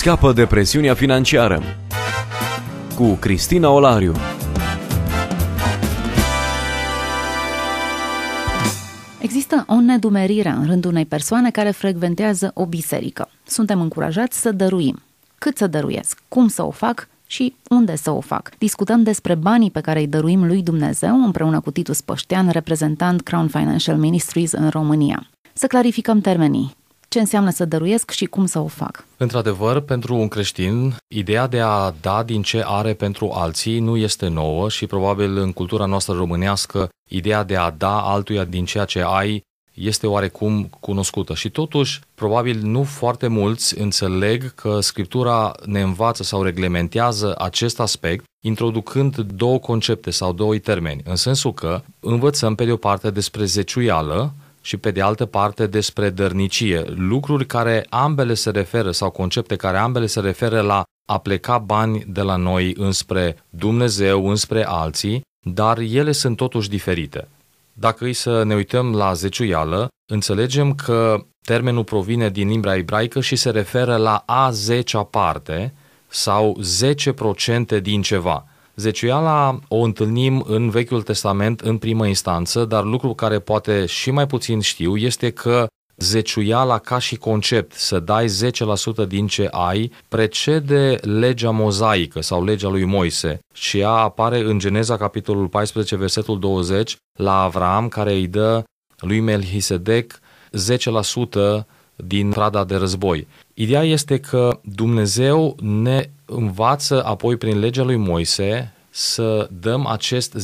Scapă de presiunea financiară cu Cristina Olariu. Există o nedumerire în rândul unei persoane care frecventează o biserică. Suntem încurajați să dăruim. Cât să dăruiesc? Cum să o fac? și unde să o fac. Discutăm despre banii pe care îi dăruim lui Dumnezeu împreună cu Titus Păștean, reprezentant Crown Financial Ministries în România. Să clarificăm termenii ce înseamnă să dăruiesc și cum să o fac. Într-adevăr, pentru un creștin, ideea de a da din ce are pentru alții nu este nouă și probabil în cultura noastră românească, ideea de a da altuia din ceea ce ai este oarecum cunoscută și totuși probabil nu foarte mulți înțeleg că Scriptura ne învață sau reglementează acest aspect introducând două concepte sau două termeni, în sensul că învățăm pe de o parte despre zeciuială și pe de altă parte despre dărnicie, lucruri care ambele se referă sau concepte care ambele se referă la a pleca bani de la noi înspre Dumnezeu, înspre alții, dar ele sunt totuși diferite. Dacă îi să ne uităm la zeciuială, înțelegem că termenul provine din limba ebraică și se referă la a zecea parte sau 10% din ceva – Zeciuiala o întâlnim în Vechiul Testament în primă instanță, dar lucru care poate și mai puțin știu este că zeciuiala ca și concept, să dai 10% din ce ai, precede legea mozaică sau legea lui Moise și ea apare în Geneza capitolul 14, versetul 20, la Avram care îi dă lui Melchisedec din rada de război. Ideea este că Dumnezeu ne învață apoi prin legea lui Moise să dăm acest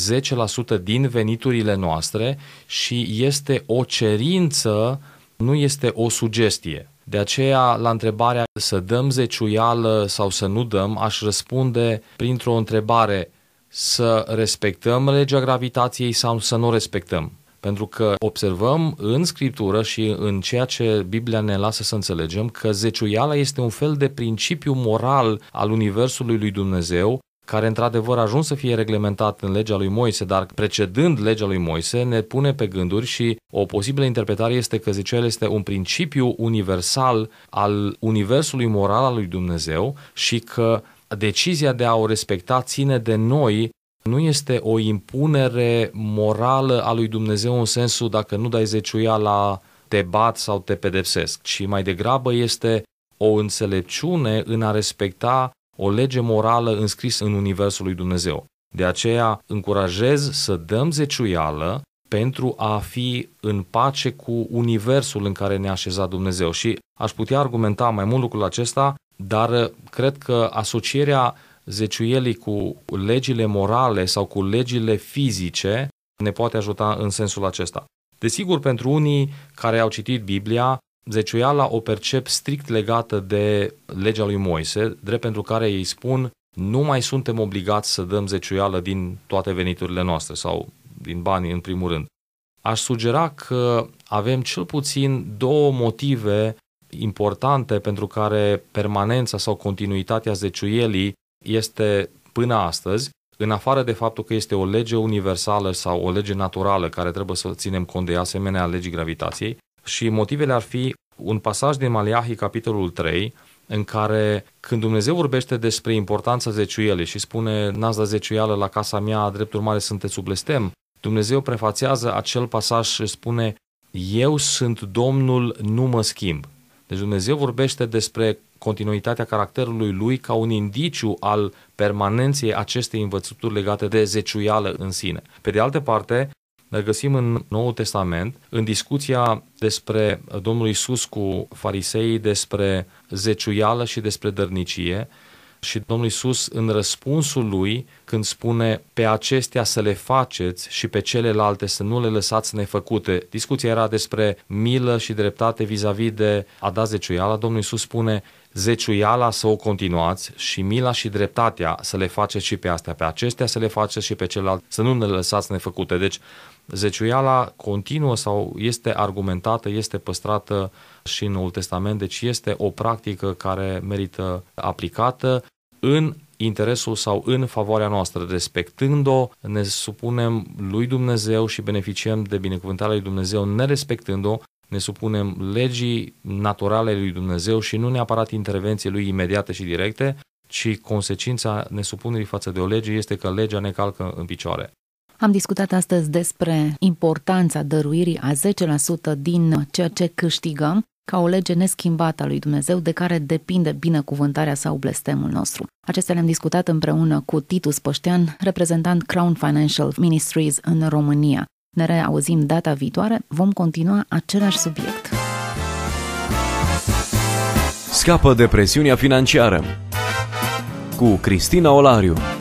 10% din veniturile noastre și este o cerință, nu este o sugestie. De aceea, la întrebarea să dăm zeciuială sau să nu dăm, aș răspunde printr-o întrebare să respectăm legea gravitației sau să nu respectăm. Pentru că observăm în Scriptură și în ceea ce Biblia ne lasă să înțelegem că zeciuiala este un fel de principiu moral al Universului lui Dumnezeu care într-adevăr a ajuns să fie reglementat în legea lui Moise, dar precedând legea lui Moise ne pune pe gânduri și o posibilă interpretare este că zicel este un principiu universal al universului moral al lui Dumnezeu și că decizia de a o respecta ține de noi nu este o impunere morală a lui Dumnezeu în sensul dacă nu dai zeciuia la te bat sau te pedepsesc, ci mai degrabă este o înțelepciune în a respecta o lege morală înscrisă în Universul lui Dumnezeu. De aceea încurajez să dăm zeciuială pentru a fi în pace cu universul în care ne-a așezat Dumnezeu. Și aș putea argumenta mai mult lucrul acesta, dar uh, cred că asocierea zeciuielii cu legile morale sau cu legile fizice ne poate ajuta în sensul acesta. Desigur, pentru unii care au citit Biblia, zeciuiala o percep strict legată de legea lui Moise, drept pentru care ei spun nu mai suntem obligați să dăm zeciuială din toate veniturile noastre sau din banii în primul rând. Aș sugera că avem cel puțin două motive importante pentru care permanența sau continuitatea zeciuielii este până astăzi, în afară de faptul că este o lege universală sau o lege naturală care trebuie să ținem cont de asemenea legii gravitației, și motivele ar fi un pasaj din Maliahi, capitolul 3, în care când Dumnezeu vorbește despre importanța zeciuielii și spune n-ați dat zeciuială la casa mea, drept urmare sunteți sub blestem, Dumnezeu prefațează acel pasaj și spune eu sunt Domnul, nu mă schimb. Deci Dumnezeu vorbește despre continuitatea caracterului lui ca un indiciu al permanenței acestei învățături legate de zeciuială în sine. Pe de altă parte, ne găsim în Noul Testament, în discuția despre Domnul Isus cu fariseii, despre zeciuială și despre dărnicie, și Domnul Isus în răspunsul lui când spune pe acestea să le faceți și pe celelalte să nu le lăsați nefăcute. Discuția era despre milă și dreptate vis-a-vis de a da zeciuiala. Domnul Isus spune zeciuiala să o continuați și mila și dreptatea să le faceți și pe astea, pe acestea să le faceți și pe celălalt, să nu ne lăsați nefăcute. Deci zeciuiala continuă sau este argumentată, este păstrată și în Noul Testament, deci este o practică care merită aplicată în interesul sau în favoarea noastră. Respectând-o, ne supunem lui Dumnezeu și beneficiem de binecuvântarea lui Dumnezeu nerespectând-o ne supunem legii naturale lui Dumnezeu și nu neapărat intervenției lui imediate și directe, ci consecința nesupunerii față de o lege este că legea ne calcă în picioare. Am discutat astăzi despre importanța dăruirii a 10% din ceea ce câștigăm ca o lege neschimbată a lui Dumnezeu de care depinde binecuvântarea sau blestemul nostru. Acestea le-am discutat împreună cu Titus Păștean, reprezentant Crown Financial Ministries în România. Ne reauzim data viitoare, vom continua același subiect. Scapă de presiunea financiară cu Cristina Olariu.